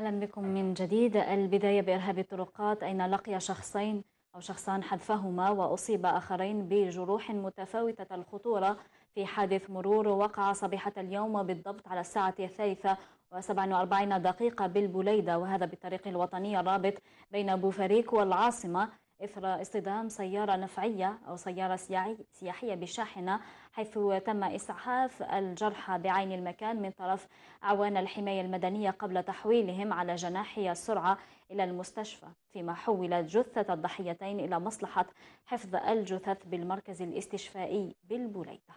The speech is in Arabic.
أهلا بكم من جديد البداية بإرهاب الطرقات أين لقي شخصين أو شخصان حذفهما وأصيب آخرين بجروح متفاوتة الخطورة في حادث مرور وقع صبيحة اليوم بالضبط على الساعة الثالثة و47 دقيقة بالبليدة وهذا بالطريق الوطني الرابط بين بوفريك والعاصمة إثر اصطدام سيارة نفعية أو سيارة سياحية بشاحنة حيث تم إسعاف الجرحى بعين المكان من طرف أعوان الحماية المدنية قبل تحويلهم على جناحي السرعة إلى المستشفى فيما حولت جثة الضحيتين إلى مصلحة حفظ الجثث بالمركز الاستشفائي بالبوليته